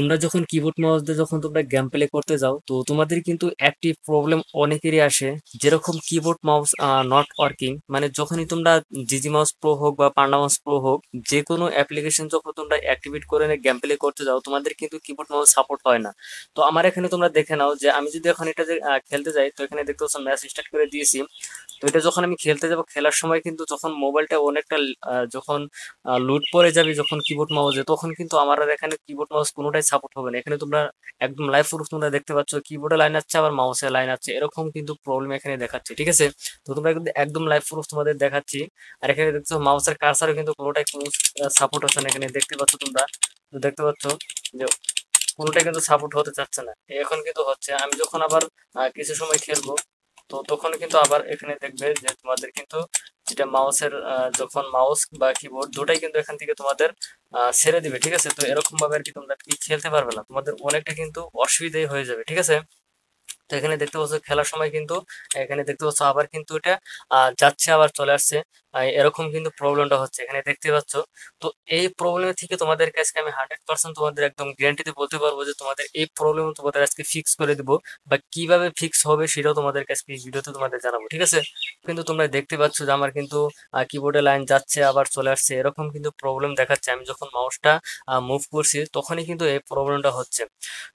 তোমরা যখন keyboard mouse দিয়ে যখন তোমরা গেম প্লে করতে যাও তো তোমাদের কিন্তু একটি প্রবলেম অনেকেরই আসে যেরকম কিবোর্ড মাউস নট ওয়ার্কিং মানে যখনই তোমরা জিজি মাউস প্রো হোক বা পান্ডা মাউস প্রো হোক যে কোনো অ্যাপ্লিকেশন যখন তোমরা অ্যাক্টিভেট করে গেম প্লে করতে যাও তোমাদের কিন্তু কিবোর্ড মাউস সাপোর্ট হয় না তো আমার এখানে তোমরা দেখে নাও যে আমি যদি এখন এটা খেলতে যাই তো এখানে দেখতে পাচ্ছ ম্যাচ স্টার্ট করে দিয়েছি তো এটা যখন আমি খেলতে যাব খেলার সময় কিন্তু যখন মোবাইলটা অনেকটা যখন লুট পরে যাবে যখন কিবোর্ড মাউজে তখন কিন্তু আমার আর এখানে কিবোর্ড মাউস কোনোটাই সাপোর্ট হবে না এখানে তোমরা একদম লাইভ প্রুফ তোমরা দেখতে পাচ্ছ কিবোর্ডে লাইন আছে আবার মাউসে লাইন আছে এরকম কিন্তু প্রবলেম এখানে দেখাচ্ছে ঠিক আছে তো তোমরা কিন্তু একদম লাইভ প্রুফ তোমাদের দেখাচ্ছি আর এখানে দেখছো মাউসের কারসারও কিন্তু কোনোটাই সাপোর্ট হচ্ছে না এখানে দেখতে পাচ্ছ তোমরা তো দেখতে পাচ্ছ যে কোনোটাই কিন্তু সাপোর্ট হতে চাচ্ছে না এখন কিন্তু হচ্ছে আমি যখন আবার কিছু সময় খেলবো তো তখন কিন্তু আবার এখানে দেখবে যে তোমাদের কিন্তু যেটা মাউসের যখন মাউস বা কিবোর্ড দুটাই কিন্তু এখান থেকে তোমাদের ছেড়ে দিবে ঠিক আছে তো এরকম ভাবে আর কি তোমরা কি খেলতে পারবে না তোমাদের অনেকটা কিন্তু অসুবিধাই হয়ে যাবে ঠিক আছে তো এখানে দেখতে পাচ্ছ খেলার সময় কিন্তু এখানে দেখতে পাচ্ছ আবার কিন্তু এটা যাচ্ছে আবার চলে আসছে এরকম কিন্তু প্রবলেমটা হচ্ছে এখানে দেখতে পাচ্ছ তো এই প্রবলেম থেকে তোমাদের আজকে আমি হান্ড্রেড পার্সেন্ট তোমাদের একদম গ্যারান্টিতে বলতে পারবো যে তোমাদের এই প্রবলেম তোমাদের আজকে ফিক্স করে দিব বা কিভাবে ফিক্স হবে সেটাও তোমাদের আজকে ভিডিওতে তোমাদের জানাবো ঠিক আছে কিন্তু তোমরা দেখতে পাচ্ছ যে আমার কিন্তু কিবোর্ডে লাইন যাচ্ছে আবার চলে আসছে এরকম কিন্তু প্রবলেম দেখাচ্ছে আমি যখন মাউসটা মুভ করছি তখনই কিন্তু এই প্রবলেমটা হচ্ছে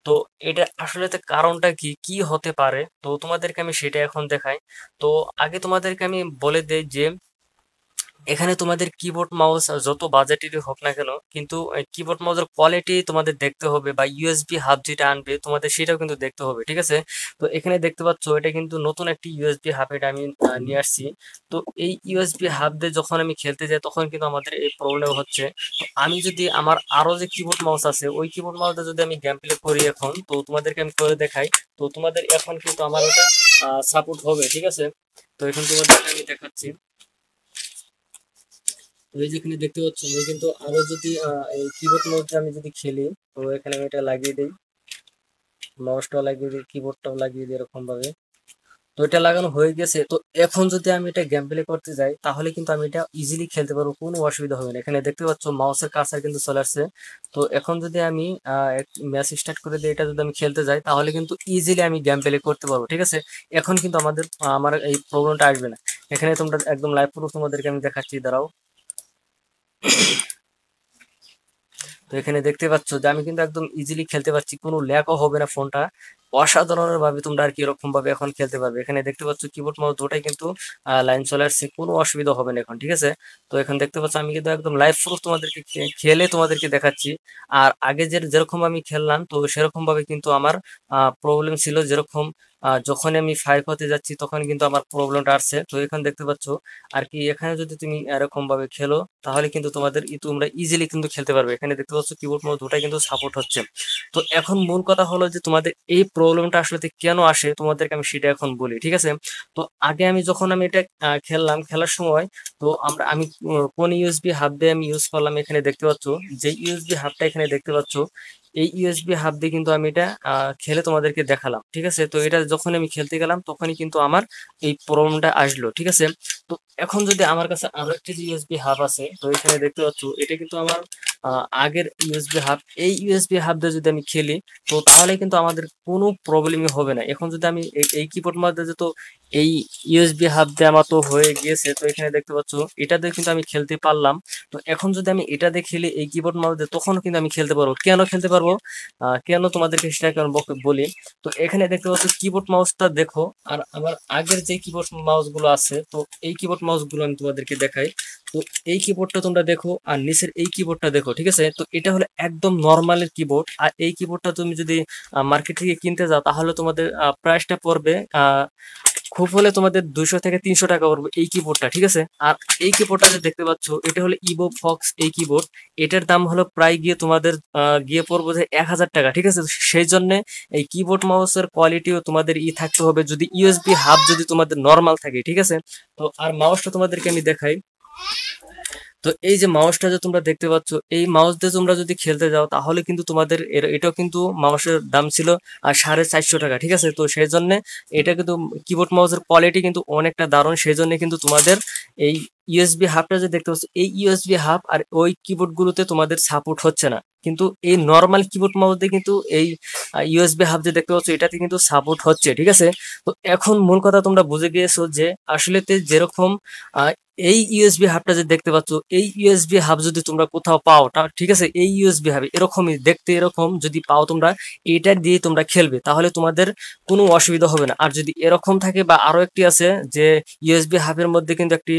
তো এটা আসলে কারণটা কি কি হতে পারে তো তোমাদেরকে আমি সেটা এখন দেখাই তো আগে তোমাদেরকে আমি বলে দেই যে এখানে তোমাদের কিবোর্ড মাউস যত বাজেটেরই হোক না কেন কিন্তু কিবোর্ড মাউসের কোয়ালিটি তোমাদের দেখতে হবে বা ইউএসবি হাব যেটা আনবে তোমাদের সেটাও কিন্তু দেখতে হবে ঠিক আছে তো এখানে দেখতে পাচ্ছ এটা কিন্তু নতুন একটি ইউএসবি হাব এটা আমি নিয়ে আসছি তো এই ইউএসবি হাব দিয়ে যখন আমি খেলতে যাই তখন কিন্তু আমাদের এই প্রবলেম হচ্ছে তো আমি যদি আমার আরও যে কিবোর্ড মাউস আছে ওই কিবোর্ড মাউসটা যদি আমি গেম প্লে করি এখন তো তোমাদেরকে আমি করে দেখাই তো তোমাদের এখন কিন্তু আমার ওটা সাপোর্ট হবে ঠিক আছে তো এখন তোমাদেরকে আমি দেখাচ্ছি তো যেখানে দেখতে পাচ্ছি আমি কিন্তু আরো যদি এই কিবোর্ড মাউসটা আমি যদি খেলি তো এখানে আমি এটা লাগিয়ে দিই মাউসটাও লাগিয়ে দিই কিবোর্ডটাও লাগিয়ে দিই এরকম ভাবে তো এটা লাগানো হয়ে গেছে তো এখন যদি আমি এটা গেম প্লে করতে যাই তাহলে কিন্তু আমি এটা ইজিলি খেলতে পারবো কোনো অসুবিধা হবে না এখানে দেখতে পাচ্ছ মাউসের কাছার কিন্তু চলে আসছে তো এখন যদি আমি ম্যাচ স্টার্ট করে দিই এটা যদি আমি খেলতে যাই তাহলে কিন্তু ইজিলি আমি গেম প্লে করতে পারবো ঠিক আছে এখন কিন্তু আমাদের আমার এই প্রবলেমটা আসবে না এখানে তোমরা একদম লাইভ প্রুফ তোমাদেরকে আমি দেখাচ্ছি দাঁড়াও তো এখানে দেখতে পাচ্ছ যে আমি কিন্তু একদম ইজিলি খেলতে পারছি কোনো ল্যাকও হবে না ফোনটা ভাবে তোমরা আর কি এরকম ভাবে এখন খেলতে পারবে এখানে দেখতে পাচ্ছ কিবোর্ড মাউস দুটাই কিন্তু লাইন চলে আসছে কোনো অসুবিধা হবে না এখন ঠিক আছে তো এখন দেখতে পাচ্ছ আমি কিন্তু একদম লাইভ প্রুফ তোমাদেরকে খেলে তোমাদেরকে দেখাচ্ছি আর আগে যে যেরকম আমি খেললাম তো সেরকম ভাবে কিন্তু আমার প্রবলেম ছিল যেরকম যখন আমি ফাইভ হতে যাচ্ছি তখন কিন্তু আমার প্রবলেমটা আসছে তো এখানে দেখতে পাচ্ছ আর কি এখানে যদি তুমি এরকম ভাবে খেলো তাহলে কিন্তু তোমাদের তোমরা ইজিলি কিন্তু খেলতে পারবে এখানে দেখতে পাচ্ছ কিবোর্ড মাউস দুটাই কিন্তু সাপোর্ট হচ্ছে তো এখন মূল কথা হলো যে তোমাদের এই প্রবলেমটা আসলে কেন আসে তোমাদেরকে আমি সেটা এখন বলি ঠিক আছে তো আগে আমি যখন আমি এটা খেললাম খেলার সময় তো আমরা আমি কোন ইউএসবি হাব দিয়ে আমি ইউজ করলাম এখানে দেখতে পাচ্ছ যে ইউএসবি হাবটা এখানে দেখতে পাচ্ছ এই ইউএসবি হাব দিয়ে কিন্তু আমি এটা খেলে তোমাদেরকে দেখালাম ঠিক আছে তো এটা যখন আমি খেলতে গেলাম তখনই কিন্তু আমার এই প্রবলেমটা আসলো ঠিক আছে তো এখন যদি আমার কাছে আরো একটি ইউএসবি হাব আছে তো এখানে দেখতে পাচ্ছ এটা কিন্তু আমার আগের ইউএসবি হাব এই ইউএসবি হাব দিয়ে যদি আমি খেলি তো তাহলে কিন্তু আমাদের কোনো প্রবলেমই হবে না এখন যদি আমি এই কিবোর্ড মাধ্যমে যত এই ইউএসবি হাব দিয়ে আমার তো হয়ে গিয়েছে তো এখানে দেখতে পাচ্ছ এটা দিয়ে কিন্তু আমি খেলতে পারলাম তো এখন যদি আমি এটা দিয়ে খেলি এই কিবোর্ড মাউস দিয়ে তখন কিন্তু আমি খেলতে পারবো কেন খেলতে পারবো কেন তোমাদেরকে সেটা কেন বলি তো এখানে দেখতে পাচ্ছ কিবোর্ড মাউসটা দেখো আর আমার আগের যে কিবোর্ড মাউসগুলো আছে তো এই কিবোর্ড মাউসগুলো আমি তোমাদেরকে দেখাই তো এই কিবোর্ডটা তোমরা দেখো আর নিচের এই কিবোর্ডটা দেখো ঠিক আছে তো এটা হলো একদম নর্মালের কিবোর্ড আর এই কিবোর্ডটা তুমি যদি মার্কেট থেকে কিনতে যাও তাহলে তোমাদের প্রাইসটা পড়বে খুব হলে তোমাদের দুইশো থেকে তিনশো টাকা পড়বে এই কিবোর্ডটা ঠিক আছে আর এই কিবোর্ডটা যে দেখতে পাচ্ছ এটা হলো ইবো ফক্স এই কিবোর্ড এটার দাম হলো প্রায় গিয়ে তোমাদের গিয়ে পড়বো যে এক হাজার টাকা ঠিক আছে সেই জন্য এই কিবোর্ড মাউসের কোয়ালিটিও তোমাদের ই থাকতে হবে যদি ইউএসবি হাব যদি তোমাদের নর্মাল থাকে ঠিক আছে তো আর মাউসটা তোমাদেরকে আমি দেখাই তো এই যে মাউসটা যে তোমরা দেখতে পাচ্ছ এই মাউস দিয়ে তোমরা যদি খেলতে যাও তাহলে কিন্তু তোমাদের এটাও কিন্তু মাউসের দাম ছিল আর সাড়ে চারশো টাকা ঠিক আছে তো সেই জন্য এটা কিন্তু কিবোর্ড মাউসের কোয়ালিটি কিন্তু অনেকটা দারুণ সেই জন্য কিন্তু তোমাদের এই ইউএসবি হাফটা যে দেখতে পাচ্ছ এই ইউএসবি হাফ আর ওই কিবোর্ডগুলোতে তোমাদের সাপোর্ট হচ্ছে না কিন্তু এই নর্মাল কিবোর্ড মাউস দিয়ে কিন্তু এই ইউএসবি হাফ যে দেখতে পাচ্ছ এটাতে কিন্তু সাপোর্ট হচ্ছে ঠিক আছে তো এখন মূল কথা তোমরা বুঝে গিয়েছো যে আসলেতে যেরকম এই ইউএসবি হাবটা যে দেখতে পাচ্ছ এই ইউএসবি হাব যদি তোমরা কোথাও পাও ঠিক আছে এই ইউএসবি হাবে এরকমই দেখতে এরকম যদি পাও তোমরা এটা দিয়ে তোমরা খেলবে তাহলে তোমাদের কোনো অসুবিধা হবে না আর যদি এরকম থাকে বা আরো একটি আছে যে ইউএসবি হাবের মধ্যে কিন্তু একটি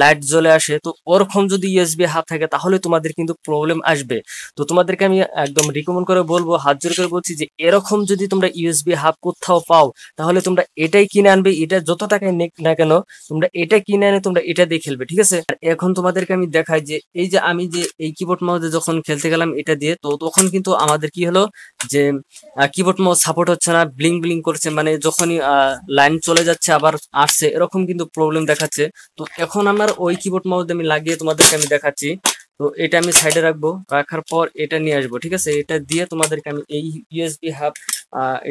লাইট জ্বলে আসে তো ওরকম যদি ইউএসবি হাব থাকে তাহলে তোমাদের কিন্তু প্রবলেম আসবে তো তোমাদেরকে আমি একদম রিকমেন্ড করে বলবো হাত জোর করে বলছি যে এরকম যদি তোমরা ইউএসবি হাব কোথাও পাও তাহলে তোমরা এটাই কিনে আনবে এটা যত টাকায় না কেন তোমরা এটা কিনে আনে তোমরা এটা দিয়ে খেলবে ঠিক আছে আর এখন তোমাদেরকে আমি দেখাই যে এই যে আমি যে এই কিবোর্ড মাউসে যখন খেলতে গেলাম এটা দিয়ে তো তখন কিন্তু আমাদের কি হলো যে কিবোর্ড মাউস সাপোর্ট হচ্ছে না ব্লিং ব্লিং করছে মানে যখনই লাইন চলে যাচ্ছে আবার আসছে এরকম কিন্তু প্রবলেম দেখাচ্ছে তো এখন আমার ওই কিবোর্ড মাউসে আমি লাগিয়ে তোমাদেরকে আমি দেখাচ্ছি তো এটা আমি সাইডে রাখবো রাখার পর এটা নিয়ে আসবো ঠিক আছে এটা দিয়ে তোমাদেরকে আমি এই ইউএসবি হাব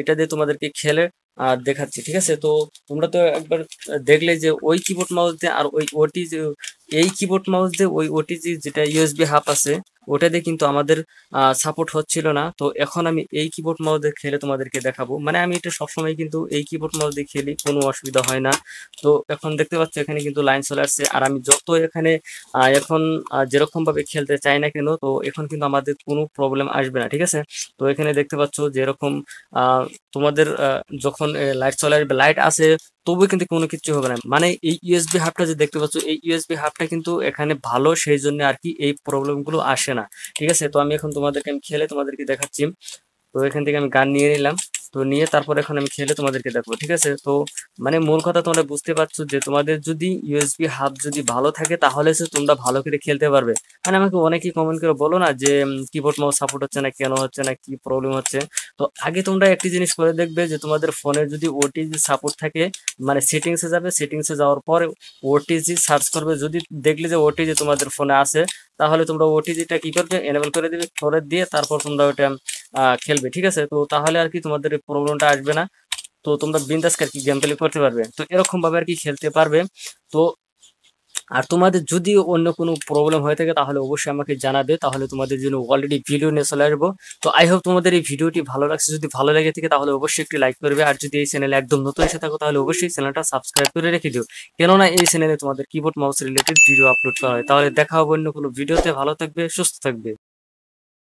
এটা দিয়ে তোমাদেরকে খেলে আর দেখাচ্ছি ঠিক আছে তো তোমরা তো একবার দেখলে যে ওই কিবোর্ড মাউস দিয়ে আর ওই ওটি যে এই কিবোর্ড মাউস দিয়ে ওই ওটিজি যেটা ইউএসবি হাফ আছে ওটা দিয়ে কিন্তু আমাদের সাপোর্ট হচ্ছিল না তো এখন আমি এই কিবোর্ড মাউস দিয়ে খেলে তোমাদেরকে দেখাবো মানে আমি এটা সবসময় কিন্তু এই কিবোর্ড মাউস দিয়ে খেলি কোনো অসুবিধা হয় না তো এখন দেখতে পাচ্ছ এখানে কিন্তু লাইন চলে আসছে আর আমি যত এখানে এখন যেরকমভাবে খেলতে চাই না কেন তো এখন কিন্তু আমাদের কোনো প্রবলেম আসবে না ঠিক আছে তো এখানে দেখতে পাচ্ছ যেরকম তোমাদের যখন লাইট চলে আসবে লাইট আছে তবুও কিন্তু কোনো কিছু হবে না মানে এই ইউএসবি হাফটা যে দেখতে পাচ্ছ এই ইউএসবি হাফটা কিন্তু এখানে ভালো সেই জন্য আর কি এই প্রবলেমগুলো আসে না ঠিক আছে তো আমি এখন তোমাদেরকে আমি খেলে তোমাদেরকে দেখাচ্ছি তো এখান থেকে আমি গান নিয়ে নিলাম তো নিয়ে তারপর এখন আমি খেলে তোমাদেরকে দেখবো ঠিক আছে তো মানে মূল কথা তোমরা বুঝতে পারছো যে তোমাদের যদি ইউএসবি হাব যদি ভালো থাকে তাহলে সে তোমরা ভালো করে খেলতে পারবে মানে আমাকে অনেকেই কমেন্ট করে বলো না যে কিবোর্ড মাউস সাপোর্ট হচ্ছে না কেন হচ্ছে না কি প্রবলেম হচ্ছে তো আগে তোমরা একটি জিনিস করে দেখবে যে তোমাদের ফোনের যদি ওটিজি সাপোর্ট থাকে মানে সেটিংসে যাবে সেটিংসে যাওয়ার পরে ওটিজি সার্চ করবে যদি দেখলে যে ওটিজি তোমাদের ফোনে আসে তাহলে তোমরা ওটিজিটা কি করবে এনেবল করে দিবে করে দিয়ে তারপর তোমরা ওইটা খেলবে ঠিক আছে তো তাহলে আর কি তোমাদের প্রবলেমটা আসবে না তো তোমরা বিন্দাস আর কি গেম প্লে করতে পারবে তো এরকম ভাবে আর কি খেলতে পারবে তো আর তোমাদের যদি অন্য কোনো প্রবলেম হয়ে থাকে তাহলে অবশ্যই আমাকে জানাবে তাহলে তোমাদের জন্য অলরেডি ভিডিও নিয়ে চলে আসবো তো আই হোপ তোমাদের এই ভিডিওটি ভালো লাগছে যদি ভালো লাগে থাকে তাহলে অবশ্যই একটি লাইক করবে আর যদি এই চ্যানেলে একদম নতুন এসে থাকো তাহলে অবশ্যই চ্যানেলটা সাবস্ক্রাইব করে রেখে দিও কেননা এই চ্যানেলে তোমাদের keyboard mouse related video upload করা হয় তাহলে দেখা হবে অন্য কোনো ভিডিওতে ভালো থাকবে সুস্থ থাকবে